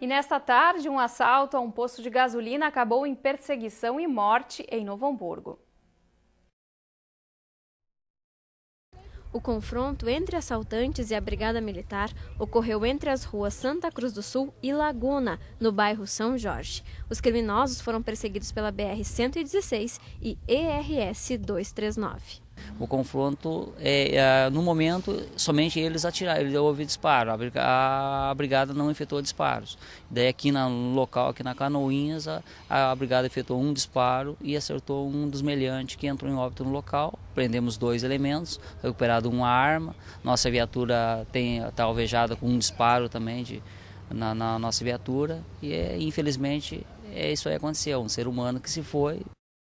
E nesta tarde, um assalto a um posto de gasolina acabou em perseguição e morte em Novo Hamburgo. O confronto entre assaltantes e a Brigada Militar ocorreu entre as ruas Santa Cruz do Sul e Laguna, no bairro São Jorge. Os criminosos foram perseguidos pela BR-116 e ERS-239. O confronto, é, é, no momento, somente eles atiraram, ele houve disparo, a, brigada não efetuou disparos. Daí aqui no local, aqui na Canoinhas, a, a brigada efetuou um disparo e acertou um dos meliantes que entrou em óbito no local. Prendemos dois elementos, recuperado uma arma, nossa viatura está alvejada com um disparo também de, na, na nossa viatura e é, infelizmente é isso aí aconteceu, um ser humano que se foi.